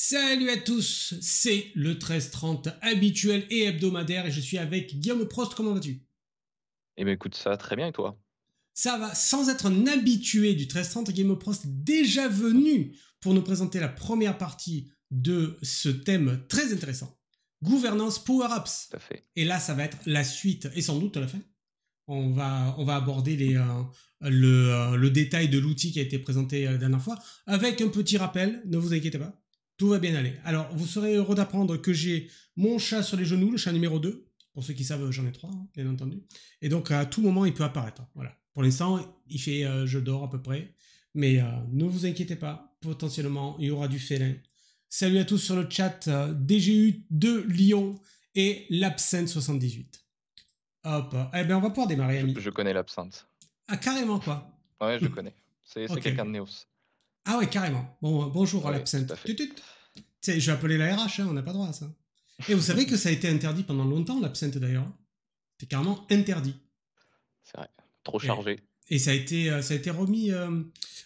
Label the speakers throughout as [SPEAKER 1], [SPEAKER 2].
[SPEAKER 1] Salut à tous, c'est le 13 habituel et hebdomadaire et je suis avec Guillaume Prost, comment vas-tu
[SPEAKER 2] Eh bien écoute, ça va très bien et toi
[SPEAKER 1] Ça va, sans être un habitué du 13-30, Guillaume Prost déjà venu pour nous présenter la première partie de ce thème très intéressant, gouvernance Power Apps. Et là, ça va être la suite et sans doute à la fin. On va, on va aborder les, euh, le, euh, le détail de l'outil qui a été présenté euh, la dernière fois avec un petit rappel, ne vous inquiétez pas. Tout va bien aller. Alors, vous serez heureux d'apprendre que j'ai mon chat sur les genoux, le chat numéro 2. Pour ceux qui savent, j'en ai trois, hein, bien entendu. Et donc, à tout moment, il peut apparaître. Voilà. Pour l'instant, il fait euh, je dors à peu près. Mais euh, ne vous inquiétez pas, potentiellement, il y aura du félin. Salut à tous sur le chat euh, DGU 2 Lyon et l'absinthe 78.
[SPEAKER 2] Hop. Eh bien, on va pouvoir démarrer, Je, connais l'absinthe.
[SPEAKER 1] Ah, carrément, quoi.
[SPEAKER 2] Ouais, je connais. C'est quelqu'un de Neos.
[SPEAKER 1] Ah ouais, carrément. Bon, euh, bonjour à l'absinthe. Je vais appeler la RH, hein, on n'a pas droit à ça. Et vous savez que ça a été interdit pendant longtemps, l'absinthe d'ailleurs. C'est carrément interdit. C'est
[SPEAKER 2] vrai, trop chargé.
[SPEAKER 1] Et, ça a été, euh, ça a été remis, euh,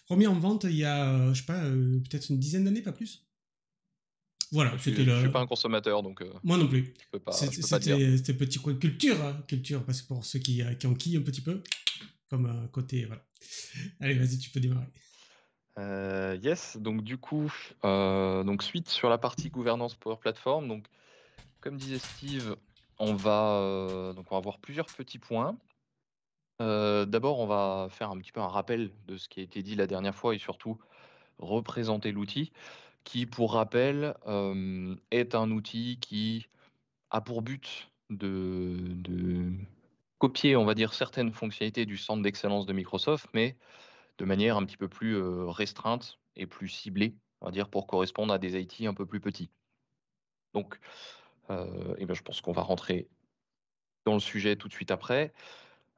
[SPEAKER 1] remis en vente il y a, je sais pas, peut-être une dizaine d'années, pas plus.
[SPEAKER 2] Voilà, je ne suis pas un consommateur, donc. Moi non plus. C'était
[SPEAKER 1] petit coin culture, hein, culture, parce que pour ceux qui, qui enquillent un petit peu, comme côté. Voilà. Allez, vas-y, tu peux démarrer.
[SPEAKER 2] Euh, yes, donc du coup, euh, donc suite sur la partie gouvernance Power Platform. Donc, comme disait Steve, on va euh, donc on va voir plusieurs petits points. Euh, d'abord, on va faire un petit peu un rappel de ce qui a été dit la dernière fois et surtout représenter l'outil, qui, pour rappel, est un outil qui a pour but de, de, copier, on va dire, certaines fonctionnalités du centre d'excellence de Microsoft, mais de manière un petit peu plus euh, restreinte et plus ciblée, on va dire, pour correspondre à des IT un peu plus petits. Donc, et euh, eh ben, je pense qu'on va rentrer dans le sujet tout de suite après.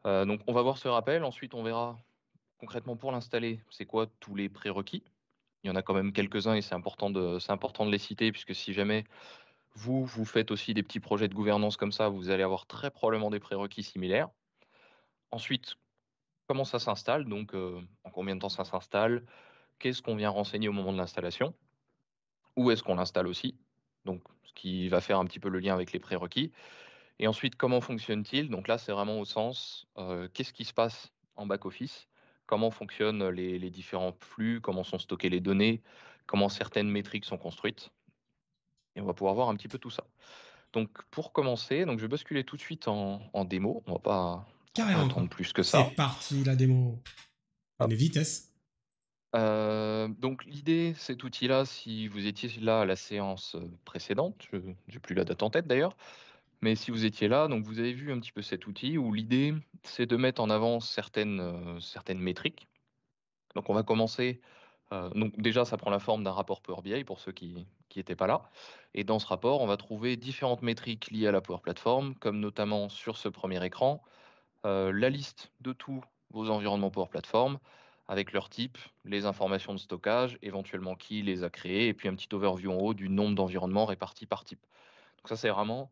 [SPEAKER 2] Euh, donc, on va voir ce rappel. Ensuite, on verra concrètement pour l'installer, c'est quoi tous les prérequis. Il y en a quand même quelques-uns et c'est important, de, important de les citer puisque si jamais vous, vous faites aussi des petits projets de gouvernance comme ça, vous allez avoir très probablement des prérequis similaires. Ensuite, comment ça s'installe, donc en combien de temps ça s'installe, qu'est-ce qu'on vient renseigner au moment de l'installation, où est-ce qu'on l'installe aussi, donc ce qui va faire un petit peu le lien avec les prérequis. Et ensuite, comment fonctionne-t-il Donc là, c'est vraiment au sens, qu'est-ce qui se passe en back-office Comment fonctionnent les, différents flux Comment sont stockées les données Comment certaines métriques sont construites Et on va pouvoir voir un petit peu tout ça. Donc pour commencer, donc je vais basculer tout de suite en, en démo. On va pas Carrément. plus que ça. C'est
[SPEAKER 1] parti la démo. vitesse.
[SPEAKER 2] Euh, donc l'idée, cet outil-là, si vous étiez là à la séance euh, précédente, je n'ai plus la date en tête d'ailleurs, mais si vous étiez là, donc vous avez vu un petit peu cet outil où l'idée, c'est de mettre en avant certaines, euh, certaines métriques. Donc on va commencer. donc déjà, ça prend la forme d'un rapport Power BI pour ceux qui n'étaient pas là. Et dans ce rapport, on va trouver différentes métriques liées à la Power Platform, comme notamment sur ce premier écran, euh, la liste de tous vos environnements Power Platform avec leur type, les informations de stockage, éventuellement qui les a créés, et puis un petit overview en haut du nombre d'environnements répartis par type. Donc ça, c'est vraiment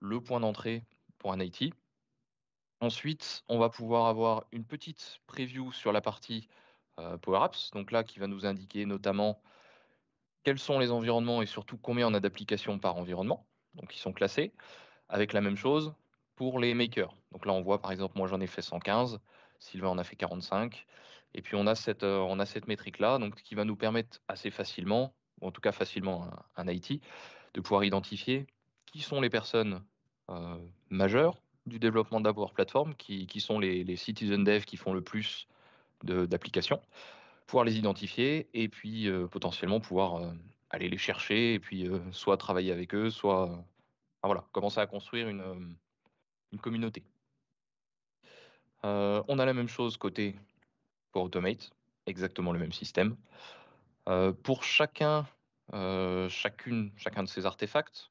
[SPEAKER 2] le point d'entrée pour un IT. Ensuite, on va pouvoir avoir une petite preview sur la partie euh, Power Apps, donc là, qui va nous indiquer notamment quels sont les environnements et surtout combien on a d'applications par environnement, donc ils sont classés. Avec la même chose, pour les makers. Donc là, on voit par exemple, moi j'en ai fait 115, Sylvain en a fait 45. Et puis on a cette, euh, on a cette métrique-là, donc qui va nous permettre assez facilement, ou en tout cas facilement un, un de pouvoir identifier qui sont les personnes euh, majeures du développement d'abord plateforme qui, qui sont les, citizen dev qui font le plus d'applications, pouvoir les identifier et puis euh, potentiellement pouvoir aller les chercher et puis soit travailler avec eux, soit voilà, commencer à construire une communauté. Euh, on a la même chose côté pour Automate, exactement le même système. Euh, pour chacun, euh, chacune, chacun de ces artefacts,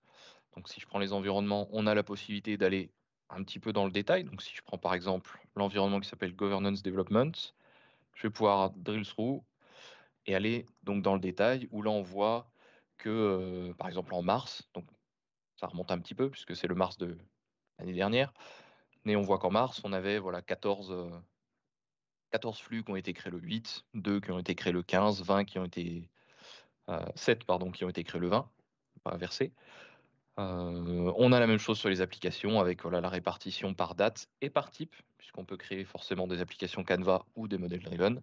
[SPEAKER 2] donc si je prends les environnements, on a la possibilité d'aller un petit peu dans le détail. Donc si je prends par exemple l'environnement qui s'appelle Governance Development, je vais pouvoir drill through et aller donc dans le détail où là on voit que par exemple en mars, donc ça remonte un petit peu puisque c'est le mars de l'année dernière. Mais on voit qu'en mars, on avait voilà, 14, 14 euh, flux qui ont été créés le 8, 2 qui ont été créés le 15, 20 qui ont été. 7 euh, pardon, qui ont été créés le 20, pas inversé. Euh, on a la même chose sur les applications avec la répartition par date et par type, puisqu'on peut créer forcément des applications Canva ou des modèles driven.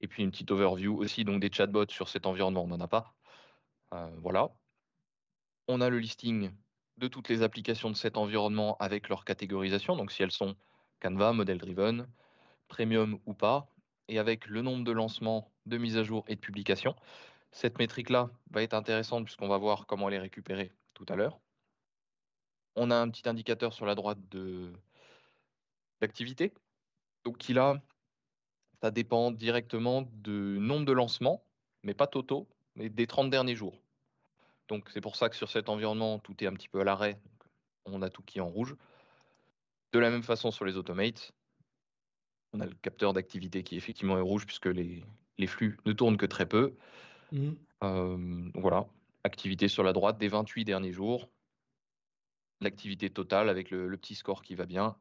[SPEAKER 2] Et puis une petite overview aussi donc des chatbots sur cet environnement, on n'en a pas. voilà. On a le listing de toutes les applications de cet environnement avec leur catégorisation, donc si elles sont Canva, Model Driven, Premium ou pas, et avec le nombre de lancements, de mises à jour et de publications. Cette métrique-là va être intéressante puisqu'on va voir comment elle est récupérée tout à l'heure. On a un petit indicateur sur la droite d'activité, donc qui là, ça dépend directement du nombre de lancements, mais pas totaux, mais des 30 derniers jours. Donc c'est pour ça que sur cet environnement, tout est un petit peu à l'arrêt. On a tout qui est en rouge. De la même façon sur les automates, on a le capteur d'activité qui effectivement est rouge puisque les, flux ne tournent que très peu. Mmh. Euh, voilà, activité sur la droite des 28 derniers jours, l'activité totale avec le, petit score qui va bien.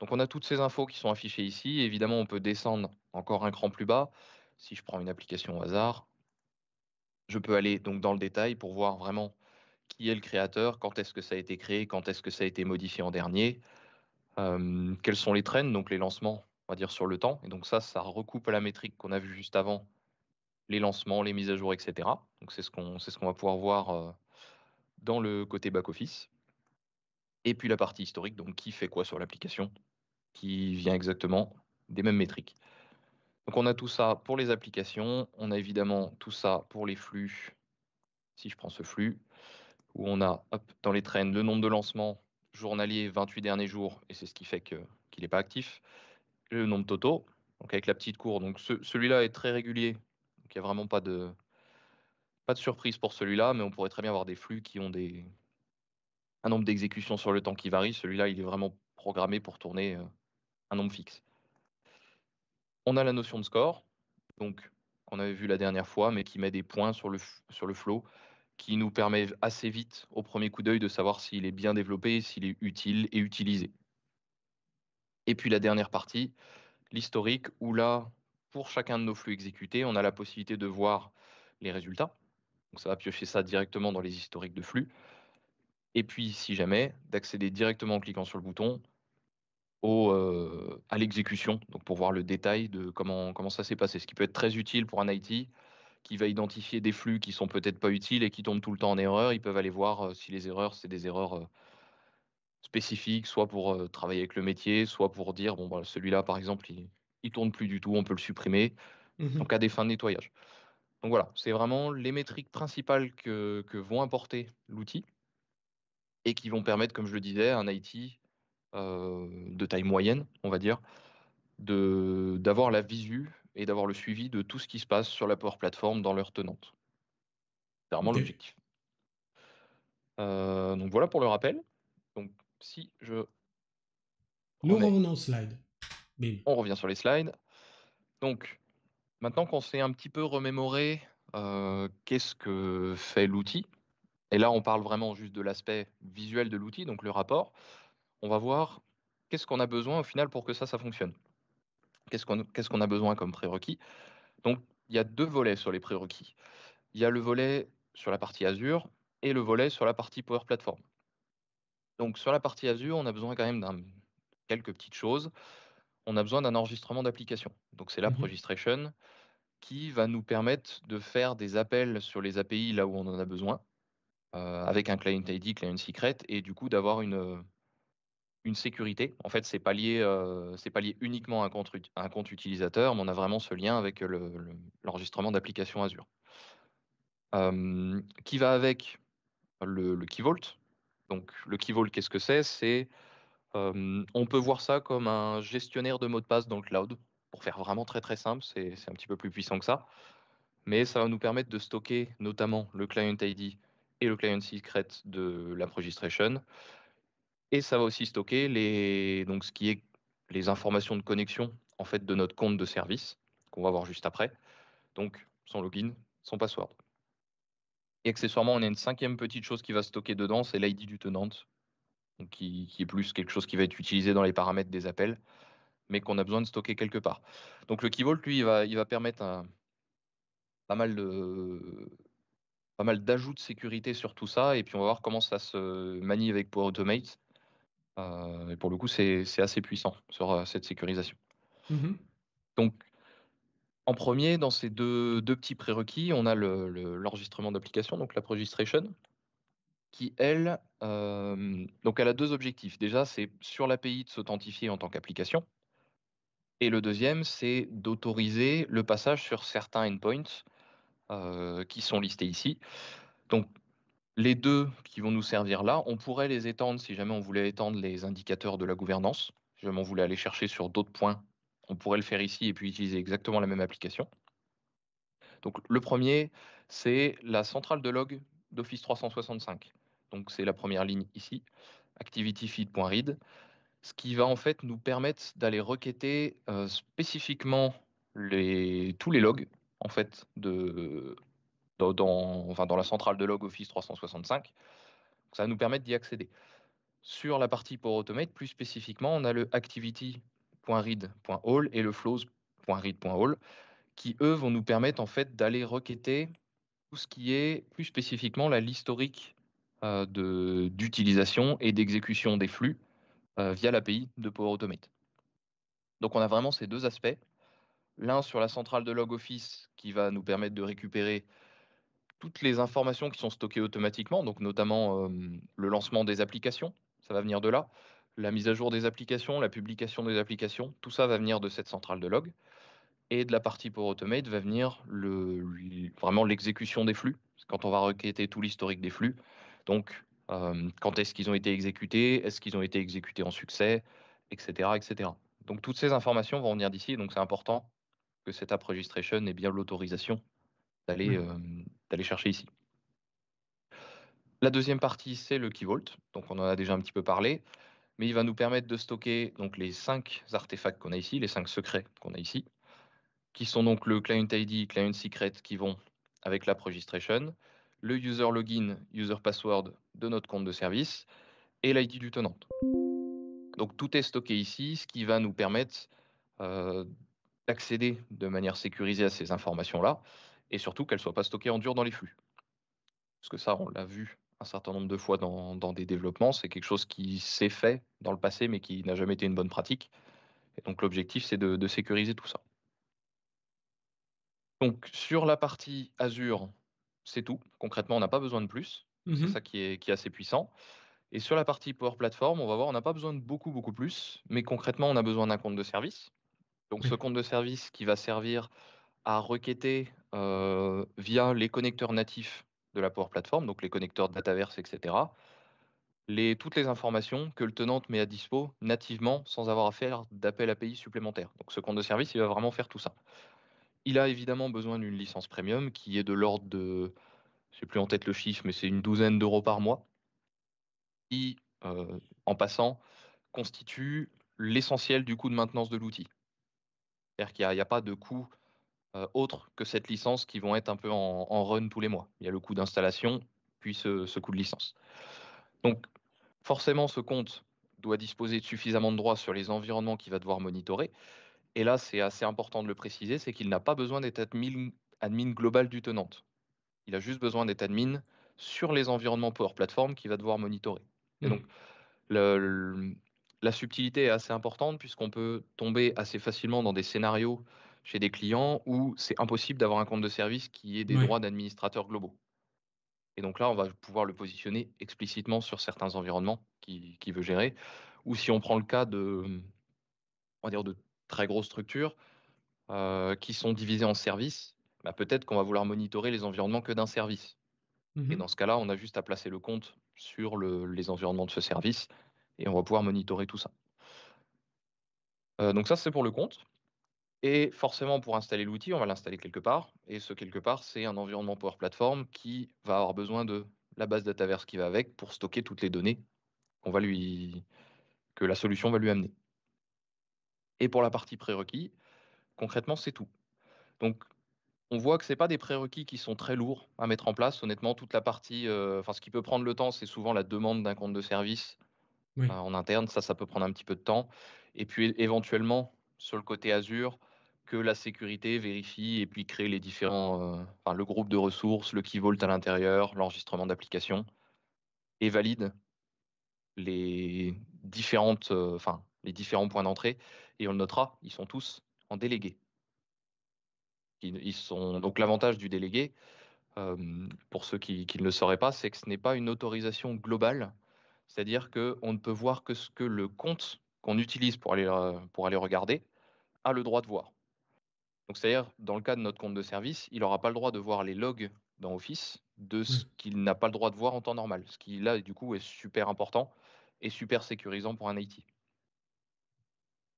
[SPEAKER 2] Donc on a toutes ces infos qui sont affichées ici. Évidemment, on peut descendre encore un cran plus bas. Si je prends une application au hasard, je peux aller donc dans le détail pour voir vraiment qui est le créateur, quand est-ce que ça a été créé, quand est-ce que ça a été modifié en dernier, quels sont les traînes, donc les lancements, on va dire sur le temps. Et donc ça, ça recoupe la métrique qu'on a vue juste avant, les lancements, les mises à jour, etc. Donc c'est ce qu'on ce va pouvoir voir dans le côté back-office. Et puis la partie historique, donc qui fait quoi sur l'application, qui vient exactement des mêmes métriques. Donc on a tout ça pour les applications, on a évidemment tout ça pour les flux, si je prends ce flux, où on a dans les traînes le nombre de lancements journaliers 28 derniers jours, et c'est ce qui fait qu'il n'est pas actif, le nombre totaux, donc avec la petite cour. Donc celui-là est très régulier, donc il n'y a vraiment pas de, pas de surprise pour celui-là, mais on pourrait très bien avoir des flux qui ont un nombre d'exécutions sur le temps qui varie. Celui-là, il est vraiment programmé pour tourner euh, un nombre fixe. On a la notion de score, donc qu'on avait vu la dernière fois, mais qui met des points sur le, sur le flow, qui nous permet assez vite, au premier coup d'œil, de savoir s'il est bien développé, s'il est utile et utilisé. Et puis la dernière partie, l'historique, où là, pour chacun de nos flux exécutés, on a la possibilité de voir les résultats. Donc ça va piocher ça directement dans les historiques de flux. Et puis, si jamais, d'accéder directement en cliquant sur le bouton à l'exécution, donc pour voir le détail de comment, comment ça s'est passé. Ce qui peut être très utile pour un IT qui va identifier des flux qui sont peut-être pas utiles et qui tombent tout le temps en erreur. Ils peuvent aller voir si les erreurs, c'est des erreurs spécifiques, soit pour travailler avec le métier, soit pour dire, bon, bah, celui-là, par exemple, il, il tourne plus du tout, on peut le supprimer, mmh donc à des fins de nettoyage. Donc voilà, c'est vraiment les métriques principales que, que vont apporter l'outil et qui vont permettre, comme je le disais, à un IT euh, de taille moyenne, on va dire, d'avoir la visu et d'avoir le suivi de tout ce qui se passe sur la Power Platform dans leur tenante. C'est vraiment l'objectif. Euh, donc voilà pour le rappel. Donc si je. Nous revenons On revient sur les slides. Donc maintenant qu'on s'est un petit peu remémoré euh, qu'est-ce que fait l'outil, et là on parle vraiment juste de l'aspect visuel de l'outil, donc le rapport on va voir qu'est-ce qu'on a besoin au final pour que ça, ça fonctionne. Qu'est-ce qu'on a besoin comme prérequis Donc, il y a deux volets sur les prérequis. Il y a le volet sur la partie Azure et le volet sur la partie Power Platform. Donc, sur la partie Azure, on a besoin quand même d'un quelques petites choses. On a besoin d'un enregistrement d'application. Donc, c'est l'app mhm. registration qui va nous permettre de faire des appels sur les API là où on en a besoin, euh, avec un client ID, client secret, et du coup d'avoir une, une sécurité. En fait, c'est pas lié, euh, c'est pas lié uniquement à un compte, utilisateur, mais on a vraiment ce lien avec l'enregistrement le, d'applications Azure. qui va avec le, Key Vault. Donc, le Key Vault, qu'est-ce que c'est C'est on peut voir ça comme un gestionnaire de mots de passe dans le cloud. Pour faire vraiment très très simple, c'est un petit peu plus puissant que ça. Mais ça va nous permettre de stocker notamment le client ID et le client secret de l'app registration et ça va aussi stocker les, donc ce qui est les informations de connexion en fait, de notre compte de service, qu'on va voir juste après. Donc, son login, son password. Et accessoirement, on a une cinquième petite chose qui va stocker dedans, c'est l'ID du tenant, qui, est plus quelque chose qui va être utilisé dans les paramètres des appels, mais qu'on a besoin de stocker quelque part. Donc le key vault, lui, il va, il va permettre pas mal de pas mal d'ajouts de sécurité sur tout ça, et puis on va voir comment ça se manie avec Power Automate, euh, et pour le coup, c'est assez puissant sur euh, cette sécurisation. Mmh donc, en premier, dans ces deux, petits prérequis, on a l'enregistrement d'application, donc la registration, qui, elle, euh, donc elle a deux objectifs. Déjà, c'est sur l'API de s'authentifier en tant qu'application. Et le deuxième, c'est d'autoriser le passage sur certains endpoints qui sont listés ici. Donc, les deux qui vont nous servir là, on pourrait les étendre si jamais on voulait étendre les indicateurs de la gouvernance. Si jamais on voulait aller chercher sur d'autres points, on pourrait le faire ici et puis utiliser exactement la même application. Donc le premier, c'est la centrale de log d'Office 365. Donc c'est la première ligne ici, activityfeed.read, ce qui va en fait nous permettre d'aller requêter euh, spécifiquement tous les logs en fait de, dans, la centrale de log Office 365. ça va nous permettre d'y accéder. Sur la partie Power Automate, plus spécifiquement, on a le activity.read.all et le flows.read.all qui, eux, vont nous permettre en fait d'aller requêter tout ce qui est plus spécifiquement l'historique euh, d'utilisation et d'exécution des flux euh, via l'API de Power Automate. Donc on a vraiment ces deux aspects. L'un sur la centrale de log office qui va nous permettre de récupérer toutes les informations qui sont stockées automatiquement, donc notamment le lancement des applications, ça va venir de là, la mise à jour des applications, la publication des applications, tout ça va venir de cette centrale de log. Et de la partie pour Automate va venir le, vraiment l'exécution des flux, quand on va requêter tout l'historique des flux. Donc, quand est-ce qu'ils ont été exécutés, est-ce qu'ils ont été exécutés en succès, etc., etc. Donc, toutes ces informations vont venir d'ici, donc c'est important que cette app registration ait bien l'autorisation d'aller chercher ici. La deuxième partie, c'est le key vault. Donc, on en a déjà un petit peu parlé, mais il va nous permettre de stocker donc les cinq artefacts qu'on a ici, les cinq secrets qu'on a ici, qui sont donc le client ID, client secret qui vont avec l'app registration, le user login, user password de notre compte de service et l'ID du tenant. Donc, tout est stocké ici, ce qui va nous permettre euh, d'accéder de manière sécurisée à ces informations-là et surtout qu'elle ne soit pas stockée en dur dans les flux. Parce que ça, on l'a vu un certain nombre de fois dans, des développements, c'est quelque chose qui s'est fait dans le passé, mais qui n'a jamais été une bonne pratique. Et donc l'objectif, c'est de, sécuriser tout ça. Donc sur la partie Azure, c'est tout. Concrètement, on n'a pas besoin de plus. Mm-hmm. C'est ça qui est, qui est, assez puissant. Et sur la partie Power Platform, on va voir, on n'a pas besoin de beaucoup, beaucoup plus. Mais concrètement, on a besoin d'un compte de service. Donc ce compte de service qui va servir à requêter via les connecteurs natifs de la Power Platform, donc les connecteurs Dataverse, etc., toutes les informations que le tenant met à dispo nativement sans avoir à faire d'appel API supplémentaire. Donc ce compte de service, il va vraiment faire tout ça. Il a évidemment besoin d'une licence premium qui est de l'ordre de, je ne sais plus en tête le chiffre, mais c'est une douzaine d'euros par mois, qui, en passant, constitue l'essentiel du coût de maintenance de l'outil. C'est-à-dire qu'il n'y a, pas de coût euh, autres que cette licence qui vont être un peu en, run tous les mois. Il y a le coût d'installation, puis ce, coût de licence. Donc, forcément, ce compte doit disposer de suffisamment de droits sur les environnements qu'il va devoir monitorer. Et là, c'est assez important de le préciser, c'est qu'il n'a pas besoin d'être admin, global du tenant. Il a juste besoin d'être admin sur les environnements Power Platform qu'il va devoir monitorer. Et donc, le, la subtilité est assez importante puisqu'on peut tomber assez facilement dans des scénarios chez des clients où c'est impossible d'avoir un compte de service qui ait des droits d'administrateurs globaux. Et donc là, on va pouvoir le positionner explicitement sur certains environnements qu'il qui veut gérer. Ou si on prend le cas de, on va dire de très grosses structures euh, qui sont divisées en services, bah, peut-être qu'on va vouloir monitorer les environnements que d'un service. Mmh et dans ce cas-là, on a juste à placer le compte sur les environnements de ce service et on va pouvoir monitorer tout ça. Euh, donc ça, c'est pour le compte. Et forcément, pour installer l'outil, on va l'installer quelque part. Et ce quelque part, c'est un environnement Power Platform qui va avoir besoin de la base Dataverse qui va avec pour stocker toutes les données que la solution va lui amener. Et pour la partie prérequis, concrètement, c'est tout. Donc, on voit que ce n'est pas des prérequis qui sont très lourds à mettre en place. Honnêtement, toute la partie, euh, enfin, ce qui peut prendre le temps, c'est souvent la demande d'un compte de service euh, en interne. Ça, ça peut prendre un petit peu de temps. Et puis, éventuellement, sur le côté Azure, que la sécurité vérifie et puis crée les différents, euh, le groupe de ressources, le key vault à l'intérieur, l'enregistrement d'application, et valide les différentes, euh, enfin, les différents points d'entrée. Et on le notera, ils sont tous en délégué. Ils, sont donc l'avantage du délégué, euh, pour ceux qui, ne le sauraient pas, c'est que ce n'est pas une autorisation globale, c'est-à-dire qu'on ne peut voir que ce que le compte qu'on utilise pour aller, pour aller regarder a le droit de voir. Donc, c'est-à-dire, dans le cas de notre compte de service, il n'aura pas le droit de voir les logs dans Office de ce mmh. qu'il n'a pas le droit de voir en temps normal. Ce qui, là, du coup, est super important et super sécurisant pour un IT.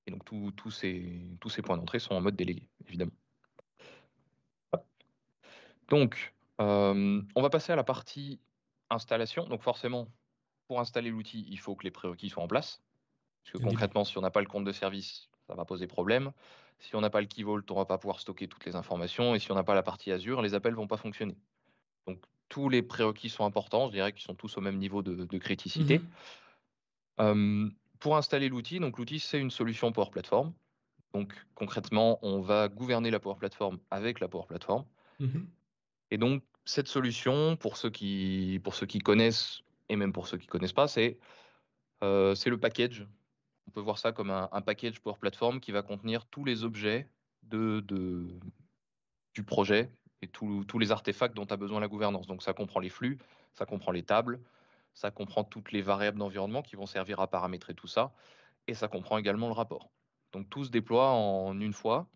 [SPEAKER 2] Et donc, tous ces, points d'entrée sont en mode délégué, évidemment. Donc, euh, on va passer à la partie installation. Donc, forcément, pour installer l'outil, il faut que les prérequis soient en place. Parce que concrètement, si on n'a pas le compte de service, ça va poser problème. Si on n'a pas le key vault, on ne va pas pouvoir stocker toutes les informations. Et si on n'a pas la partie Azure, les appels ne vont pas fonctionner. Donc, tous les prérequis sont importants. Je dirais qu'ils sont tous au même niveau de, criticité. Mhm. pour installer l'outil, donc l'outil, c'est une solution Power Platform. Donc, concrètement, on va gouverner la Power Platform avec la Power Platform. Mhm. Et donc, cette solution, pour ceux, qui, pour ceux qui connaissent, et même pour ceux qui ne connaissent pas, c'est le package on peut voir ça comme un, package Power Platform qui va contenir tous les objets de, du projet et tous les artefacts dont a besoin la gouvernance. Donc ça comprend les flux, ça comprend les tables, ça comprend toutes les variables d'environnement qui vont servir à paramétrer tout ça, et ça comprend également le rapport. Donc tout se déploie en une fois.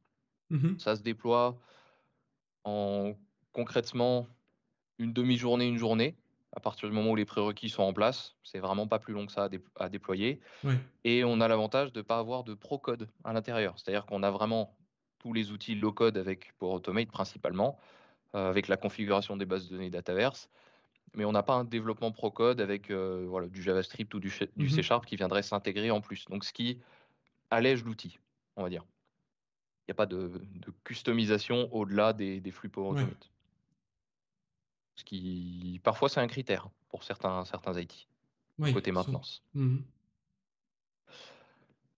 [SPEAKER 2] Mm-hmm. Ça se déploie en concrètement une demi-journée, une journée à partir du moment où les prérequis sont en place. C'est vraiment pas plus long que ça à, déployer. Et on a l'avantage de ne pas avoir de pro-code à l'intérieur. C'est-à-dire qu'on a vraiment tous les outils low-code avec, pour Automate principalement, euh, avec la configuration des bases de données Dataverse. Mais on n'a pas un développement pro-code avec euh, voilà, du JavaScript ou du, C mm-hmm. Sharp qui viendrait s'intégrer en plus. Donc, ce qui allège l'outil, on va dire. Il n'y a pas de, customisation au-delà des, flux pour Automate. Ce qui, parfois, c'est un critère pour certains, certains IT, côté maintenance. Mmh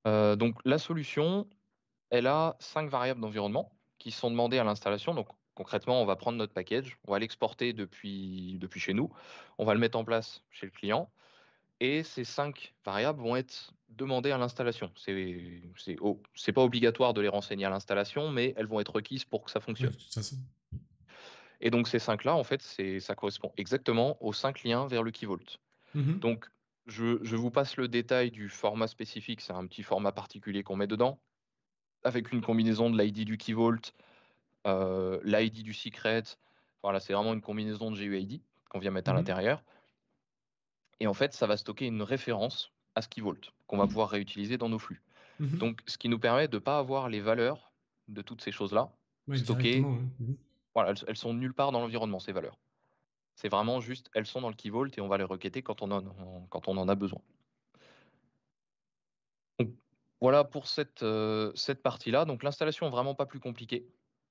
[SPEAKER 2] euh, donc, la solution, elle a cinq variables d'environnement qui sont demandées à l'installation. Donc, concrètement, on va prendre notre package, on va l'exporter depuis, depuis chez nous, on va le mettre en place chez le client. Et ces cinq variables vont être demandées à l'installation. C'est, c'est, pas obligatoire de les renseigner à l'installation, mais elles vont être requises pour que ça fonctionne. de et donc ces cinq-là, en fait, ça correspond exactement aux cinq liens vers le Key Vault. Mmh donc je, vous passe le détail du format spécifique, c'est un petit format particulier qu'on met dedans, avec une combinaison de l'ID du keyvolt, euh, l'ID du secret, voilà, c'est vraiment une combinaison de GUID qu'on vient mettre à mmh l'intérieur. Et en fait, ça va stocker une référence à ce keyvolt qu'on va mmh. pouvoir réutiliser dans nos flux. Donc ce qui nous permet de ne pas avoir les valeurs de toutes ces choses-là stockées elles, elles sont nulle part dans l'environnement, ces valeurs. C'est vraiment juste, elles sont dans le key vault et on va les requêter quand on en, a besoin. voilà pour euh, cette, partie-là. Donc l'installation vraiment pas plus compliquée.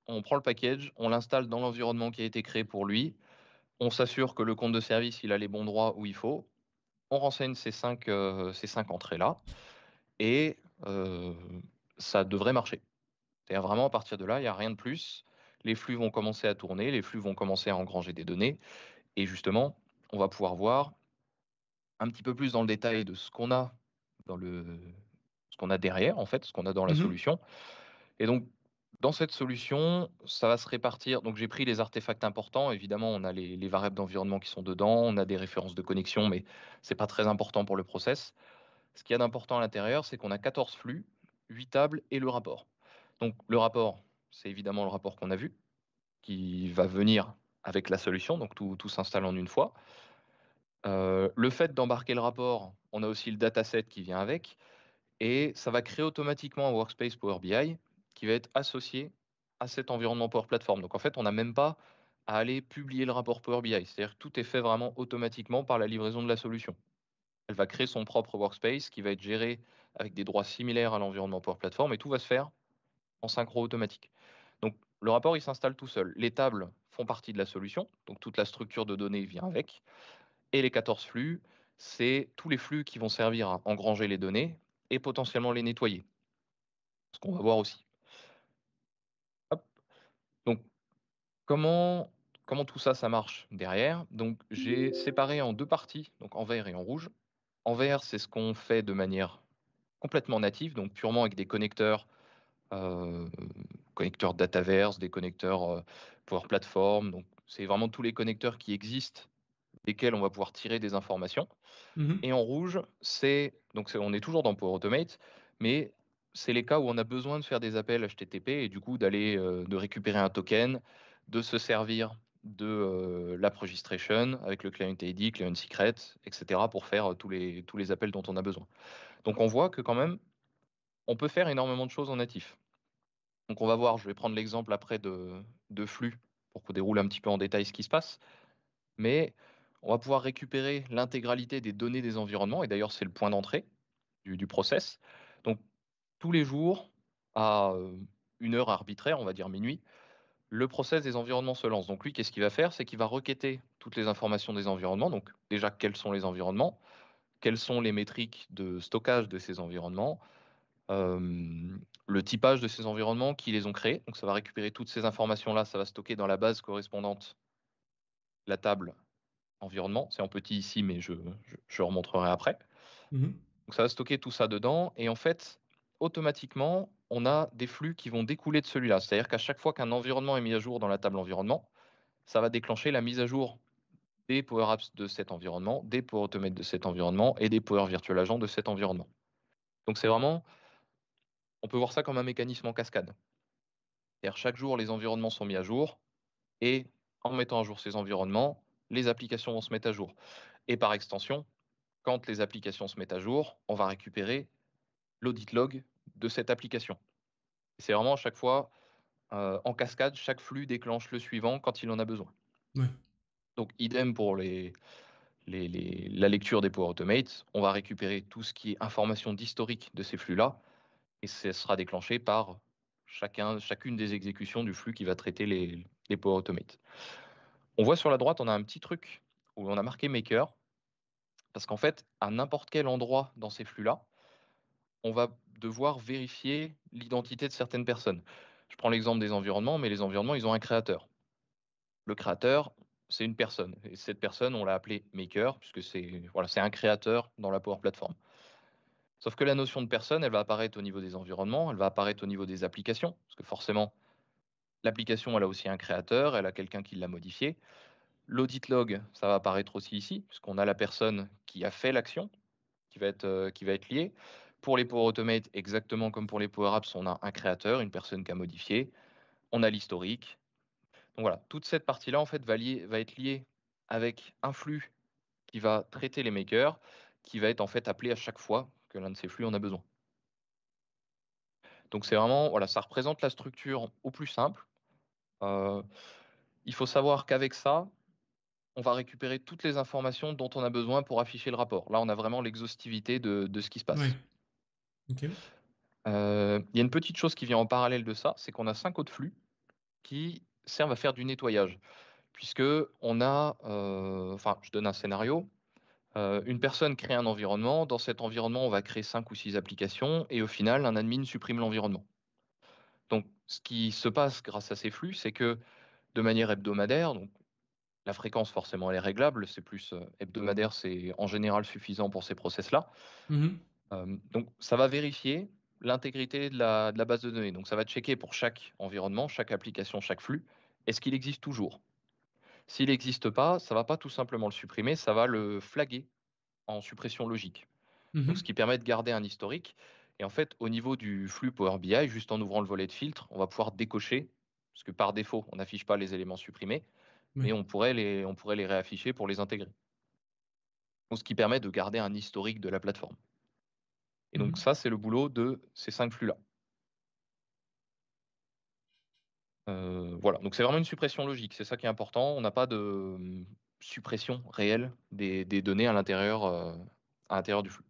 [SPEAKER 2] On prend le package, on l'installe dans l'environnement qui a été créé pour lui. On s'assure que le compte de service il a les bons droits où il faut. On renseigne ces cinq, euh, entrées-là. Et euh, ça devrait marcher. cest vraiment à partir de là, il n'y a rien de plus les flux vont commencer à tourner, les flux vont commencer à engranger des données. Et justement, on va pouvoir voir un petit peu plus dans le détail de ce qu'on a dans le ce qu'on a derrière en fait, ce qu'on a dans la mmh solution. Et donc dans cette solution, ça va se répartir. Donc j'ai pris les artefacts importants. Évidemment, on a les, variables d'environnement qui sont dedans, on a des références de connexion, mais ce n'est pas très important pour le process. Ce qu'il y a d'important à l'intérieur, c'est qu'on a 14 flux, 8 tables et le rapport. Donc le rapport, c'est évidemment le rapport qu'on a vu, qui va venir avec la solution, donc tout, s'installe en une fois. Euh, le fait d'embarquer le rapport, on a aussi le dataset qui vient avec, et ça va créer automatiquement un workspace Power BI qui va être associé à cet environnement Power Platform. Donc en fait, on n'a même pas à aller publier le rapport Power BI, c'est-à-dire que tout est fait vraiment automatiquement par la livraison de la solution. Elle va créer son propre workspace qui va être géré avec des droits similaires à l'environnement Power Platform et tout va se faire en synchro automatique. Donc le rapport, il s'installe tout seul. Les tables font partie de la solution, donc toute la structure de données vient avec. Et les 14 flux, c'est tous les flux qui vont servir à engranger les données et potentiellement les nettoyer. Ce qu'on va voir aussi. Donc, comment, comment tout ça, ça marche derrière Donc, j'ai séparé en deux parties, donc en vert et en rouge. En vert, c'est ce qu'on fait de manière complètement native, donc purement avec des connecteurs euh, connecteurs Dataverse, des connecteurs euh, Power Platform. Donc, c'est vraiment tous les connecteurs qui existent desquels on va pouvoir tirer des informations. Mmh et en rouge, c'est donc on est toujours dans Power Automate, mais c'est les cas où on a besoin de faire des appels HTTP et du coup d'aller euh, de récupérer un token, de se servir de euh, l'app registration avec le client ID, client secret, etc. pour faire tous les, tous les appels dont on a besoin. Donc on voit que quand même, on peut faire énormément de choses en natif. Donc on va voir, je vais prendre l'exemple après de, flux pour qu'on déroule un petit peu en détail ce qui se passe. Mais on va pouvoir récupérer l'intégralité des données des environnements, et d'ailleurs c'est le point d'entrée du, du, process. Donc tous les jours, à euh, une heure arbitraire, on va dire minuit, le process des environnements se lance. Donc lui, qu'est-ce qu'il va faire C'est qu'il va requêter toutes les informations des environnements, donc déjà quels sont les environnements, quelles sont les métriques de stockage de ces environnements, le typage de ces environnements qui les ont créés. Donc ça va récupérer toutes ces informations-là, ça va stocker dans la base correspondante la table environnement. C'est en petit ici, mais je, je, remontrerai après. Mmh Donc ça va stocker tout ça dedans. Et en fait, automatiquement, on a des flux qui vont découler de celui-là. C'est-à-dire qu'à chaque fois qu'un environnement est mis à jour dans la table environnement, ça va déclencher la mise à jour des Power Apps de cet environnement, des Power Automate de cet environnement et des Power Virtual agents de cet environnement. Donc c'est vraiment on peut voir ça comme un mécanisme en cascade. chaque jour, les environnements sont mis à jour, et en mettant à jour ces environnements, les applications vont se mettre à jour. Et par extension, quand les applications se mettent à jour, on va récupérer l'audit log de cette application. C'est vraiment à chaque fois euh, en cascade, chaque flux déclenche le suivant quand il en a besoin. Donc idem pour la lecture des Power Automates, on va récupérer tout ce qui est information d'historique de ces flux-là et ce sera déclenché par chacun, chacune des exécutions du flux qui va traiter les, Power Automate. On voit sur la droite, on a un petit truc où on a marqué Maker, parce qu'en fait, à n'importe quel endroit dans ces flux-là, on va devoir vérifier l'identité de certaines personnes. Je prends l'exemple des environnements, mais les environnements, ils ont un créateur. Le créateur, c'est une personne. Et cette personne, on l'a appelée maker, puisque c'est voilà, un créateur dans la Power Platform. Sauf que la notion de personne, elle va apparaître au niveau des environnements, elle va apparaître au niveau des applications, parce que forcément, l'application, elle a aussi un créateur, elle a quelqu'un qui l'a modifié. L'audit log, ça va apparaître aussi ici, puisqu'on a la personne qui a fait l'action, qui va être, euh, qui va être liée. Pour les Power Automate, exactement comme pour les Power Apps, on a un créateur, une personne qui a modifié, on a l'historique. Donc voilà, toute cette partie-là, en fait, va, va être liée avec un flux qui va traiter les makers, qui va être en fait appelé à chaque fois que l'un de ces flux en a besoin. Donc c'est vraiment, voilà, ça représente la structure au plus simple. Euh, il faut savoir qu'avec ça, on va récupérer toutes les informations dont on a besoin pour afficher le rapport. Là, on a vraiment l'exhaustivité de, ce qui se passe. Euh, il y a une petite chose qui vient en parallèle de ça, c'est qu'on a cinq autres flux qui servent à faire du nettoyage, puisque on a, euh, enfin, je donne un scénario, une personne crée un environnement, dans cet environnement, on va créer cinq ou six applications, et au final, un admin supprime l'environnement. Donc, ce qui se passe grâce à ces flux, c'est que de manière hebdomadaire, la fréquence forcément elle est réglable, c'est plus mmh. hebdomadaire, c'est en général suffisant pour ces process-là. Mmh donc, ça va vérifier l'intégrité de la, de la base de données. Donc, ça va checker pour chaque environnement, chaque application, chaque flux, est-ce qu'il existe toujours s'il n'existe pas, ça ne va pas tout simplement le supprimer, ça va le flaguer en suppression logique. Mmh donc, ce qui permet de garder un historique. Et en fait, au niveau du flux Power BI, juste en ouvrant le volet de filtre, on va pouvoir décocher, parce que par défaut, on n'affiche pas les éléments supprimés, mais on pourrait, les, on pourrait les réafficher pour les intégrer. ce qui permet de garder un historique de la plateforme. Et donc, mmh ça, c'est le boulot de ces cinq flux-là. Euh, voilà, donc c'est vraiment une suppression logique, c'est ça qui est important. On n'a pas de hum, suppression réelle des, données à l'intérieur, euh, du flux.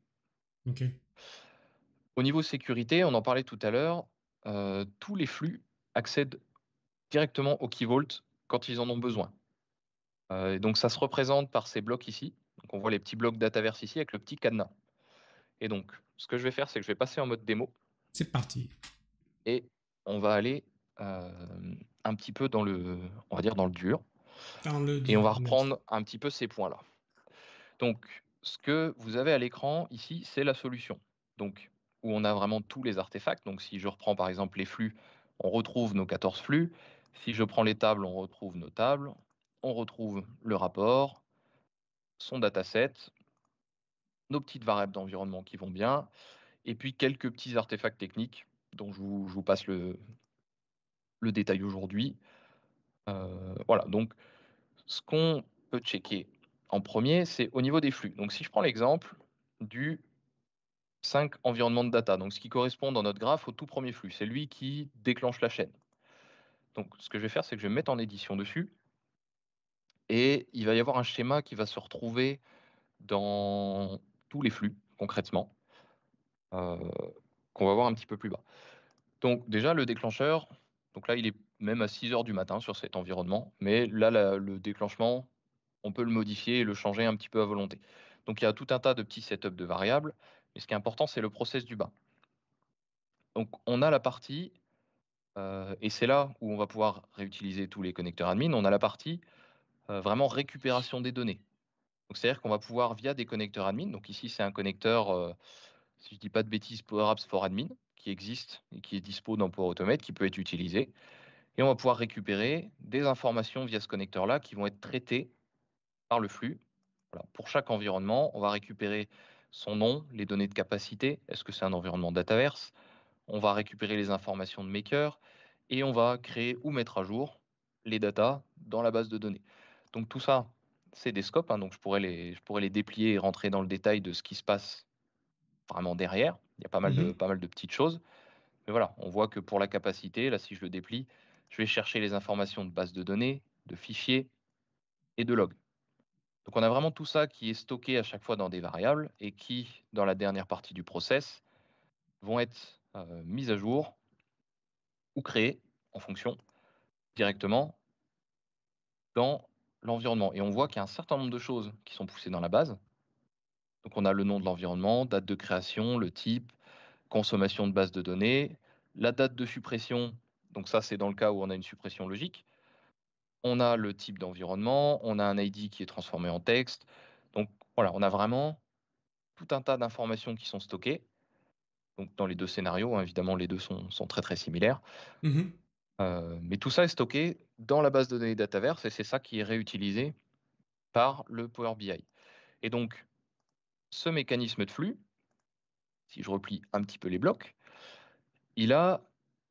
[SPEAKER 2] Au niveau sécurité, on en parlait tout à l'heure, euh, tous les flux accèdent directement au key vault quand ils en ont besoin. Et donc ça se représente par ces blocs ici. Donc on voit les petits blocs dataverse ici avec le petit cadenas. Et donc, ce que je vais faire, c'est que je vais passer en mode démo. C'est parti. Et on va aller euh, un petit peu dans le, on va dire dans le dur.
[SPEAKER 1] et on va reprendre
[SPEAKER 2] un petit peu ces points-là. Donc, ce que vous avez à l'écran ici, c'est la solution. Donc, où on a vraiment tous les artefacts. Donc, si je reprends par exemple les flux, on retrouve nos 14 flux. Si je prends les tables, on retrouve nos tables. On retrouve le rapport, son dataset, nos petites variables d'environnement qui vont bien, et puis quelques petits artefacts techniques dont je vous passe le, le détail aujourd'hui. Euh, voilà, donc ce qu'on peut checker en premier, c'est au niveau des flux. Donc si je prends l'exemple du 5 environnement de data, donc ce qui correspond dans notre graphe au tout premier flux, c'est lui qui déclenche la chaîne. Donc ce que je vais faire, c'est que je vais mettre en édition dessus, et il va y avoir un schéma qui va se retrouver dans tous les flux, concrètement, euh, qu'on va voir un petit peu plus bas. Donc déjà, le déclencheur, donc là, il est même à 6 heures du matin sur cet environnement. Mais là, le déclenchement, on peut le modifier et le changer un petit peu à volonté. Donc il y a tout un tas de petits setups de variables. Mais ce qui est important, c'est le process du bas. Donc on a la partie, euh, et c'est là où on va pouvoir réutiliser tous les connecteurs admin, on a la partie euh, vraiment récupération des données. Donc c'est-à-dire qu'on va pouvoir via des connecteurs admin, donc ici c'est un connecteur, euh, si je ne dis pas de bêtises, Apps for admin, qui existe et qui est dispo dans Power Automate, qui peut être utilisé. Et on va pouvoir récupérer des informations via ce connecteur-là qui vont être traitées par le flux. Pour chaque environnement, on va récupérer son nom, les données de capacité, est-ce que c'est un environnement dataverse, on va récupérer les informations de maker, et on va créer ou mettre à jour les datas dans la base de données. Donc tout ça, c'est des scopes, hein, donc je pourrais, les, je pourrais les déplier et rentrer dans le détail de ce qui se passe vraiment derrière. Il y a pas mal, de, mmh pas mal de petites choses. Mais voilà, on voit que pour la capacité, là, si je le déplie, je vais chercher les informations de base de données, de fichiers et de logs. Donc on a vraiment tout ça qui est stocké à chaque fois dans des variables et qui, dans la dernière partie du process, vont être euh, mises à jour ou créées en fonction directement dans l'environnement. Et on voit qu'il y a un certain nombre de choses qui sont poussées dans la base, donc on a le nom de l'environnement, date de création, le type, consommation de base de données, la date de suppression, donc ça c'est dans le cas où on a une suppression logique. On a le type d'environnement, on a un ID qui est transformé en texte. Donc voilà, on a vraiment tout un tas d'informations qui sont stockées. Donc dans les deux scénarios, hein, évidemment les deux sont, très très similaires. Mmh euh, mais tout ça est stocké dans la base de données Dataverse et c'est ça qui est réutilisé par le Power BI. Et donc, ce mécanisme de flux, si je replie un petit peu les blocs, il a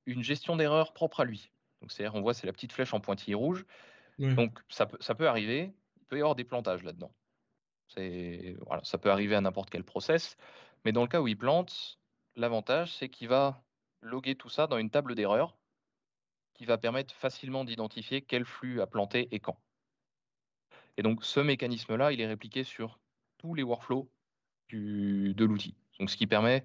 [SPEAKER 2] une gestion d'erreur propre à lui. c'est-à-dire, on voit, c'est la petite flèche en pointillé rouge. Donc, ça peut, arriver. Il peut y avoir des plantages là-dedans. ça peut arriver à n'importe quel process. Mais dans le cas où il plante, l'avantage, c'est qu'il va loguer tout ça dans une table d'erreur qui va permettre facilement d'identifier quel flux a planté et quand. Et donc, ce mécanisme-là, il est répliqué sur tous les workflows de l'outil. Donc, ce qui permet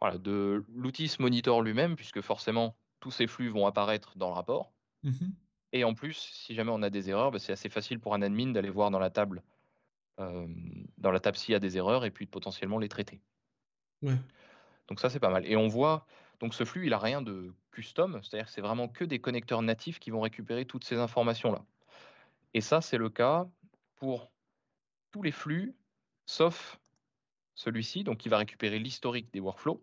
[SPEAKER 2] voilà, de l'outil se monitor lui-même, puisque forcément, tous ces flux vont apparaître dans le rapport. Mhm. Et en plus, si jamais on a des erreurs, bah, c'est assez facile pour un admin d'aller voir dans la table euh, dans la table s'il y a des erreurs et puis potentiellement les traiter.
[SPEAKER 1] Donc
[SPEAKER 2] ça c'est pas mal. Et on voit donc ce flux il a rien de custom, c'est-à-dire que c'est vraiment que des connecteurs natifs qui vont récupérer toutes ces informations là. Et ça c'est le cas pour tous les flux sauf celui-ci, donc qui va récupérer l'historique des workflows,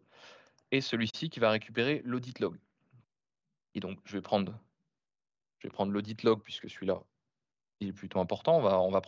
[SPEAKER 2] et celui-ci qui va récupérer l'audit log. Et donc, je vais prendre, prendre l'audit log puisque celui-là, il est plutôt important. on va